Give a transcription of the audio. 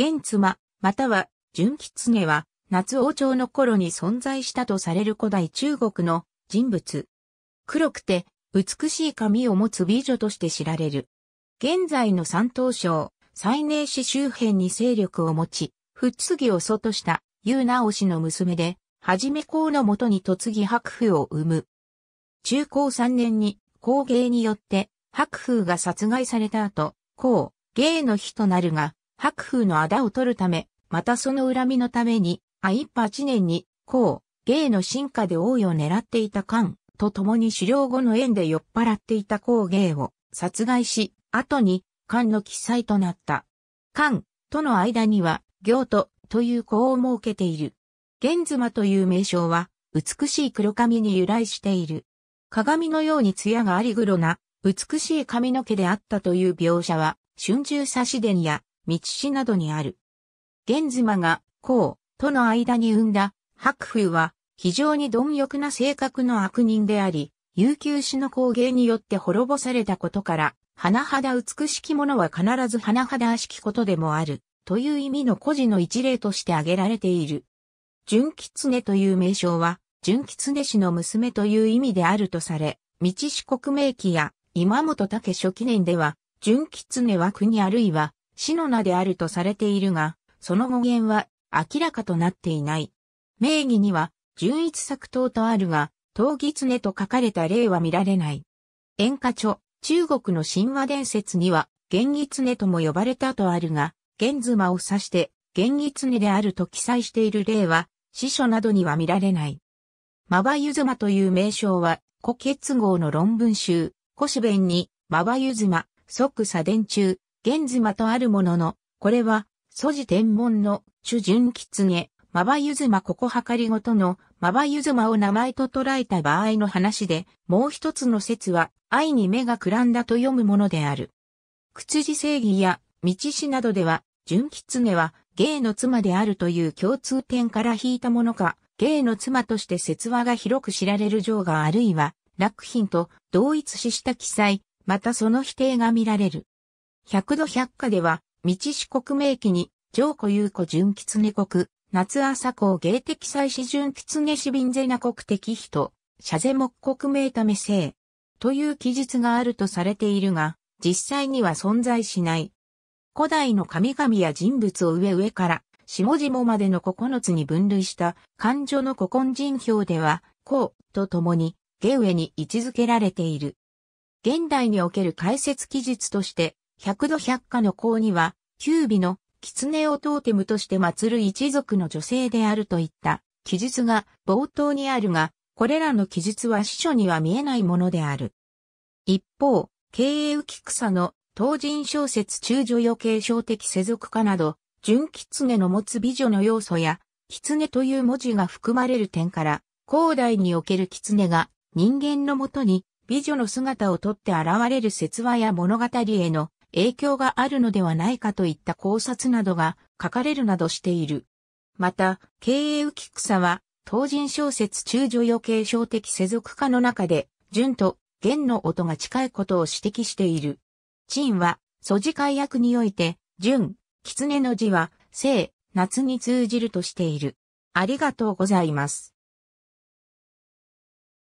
現妻、または、純狐は、夏王朝の頃に存在したとされる古代中国の人物。黒くて、美しい髪を持つ美女として知られる。現在の山東省、西寧市周辺に勢力を持ち、仏継を祖とした、優直氏の娘で、はじめ公のもとに嫁ぎ白風を生む。中高3年に、公芸によって、白風が殺害された後、公、芸の日となるが、白風の仇を取るため、またその恨みのために、あ一八年に、こう、芸の進化で王位を狙っていた漢と共に狩猟後の縁で酔っ払っていた孔芸を殺害し、後に漢の記載となった。漢との間には、行とという子を設けている。玄妻という名称は、美しい黒髪に由来している。鏡のように艶があり黒な、美しい髪の毛であったという描写は、春秋差伝や道市などにある。玄妻が、公、との間に生んだ、白風は、非常に貪欲な性格の悪人であり、悠久氏の工芸によって滅ぼされたことから、甚だ美しきものは必ず甚だ悪しきことでもある、という意味の孤児の一例として挙げられている。純狐という名称は、純狐氏の娘という意味であるとされ、道四国名記や今本武書記念では、純狐は国あるいは死の名であるとされているが、その語源は明らかとなっていない。名義には、純一作刀とあるが、闘狐と書かれた例は見られない。演歌著、中国の神話伝説には、源狐とも呼ばれたとあるが、源妻を指して、源狐であると記載している例は、司書などには見られない。マバユズマという名称は、古結合の論文集、古紙弁に、マバユズマ、即左伝中、現妻とあるものの、これは、祖父天文の主純狐、まばゆずまここはかりごとの、まばゆずまを名前と捉えた場合の話で、もう一つの説は、愛に目がくらんだと読むものである。屈字正義や、道詩などでは、純狐は、芸の妻であるという共通点から引いたものか、芸の妻として説話が広く知られる情があるいは、楽品と同一視した記載、またその否定が見られる。百度百科では、道四国名記に、上古有古純狐国、夏朝公芸的祭祀純狐士便ゼナ国的人、謝税木国名ためという記述があるとされているが、実際には存在しない。古代の神々や人物を上上から、下々までの9つに分類した漢女の古今人表では、こうと共に、下上に位置づけられている。現代における解説記述として、百度百科の項には、九尾の狐をトーテムとして祀る一族の女性であるといった記述が冒頭にあるが、これらの記述は司書には見えないものである。一方、経営浮草の当人小説中女余継承的世俗化など、純狐の持つ美女の要素や、狐という文字が含まれる点から、広大における狐が人間のもとに美女の姿をとって現れる説話や物語への影響があるのではないかといった考察などが書かれるなどしている。また、経営浮草は、当人小説中女余計小的世俗化の中で、純と弦の音が近いことを指摘している。陳は、素字解約において、純、狐の字は、生、夏に通じるとしている。ありがとうございます。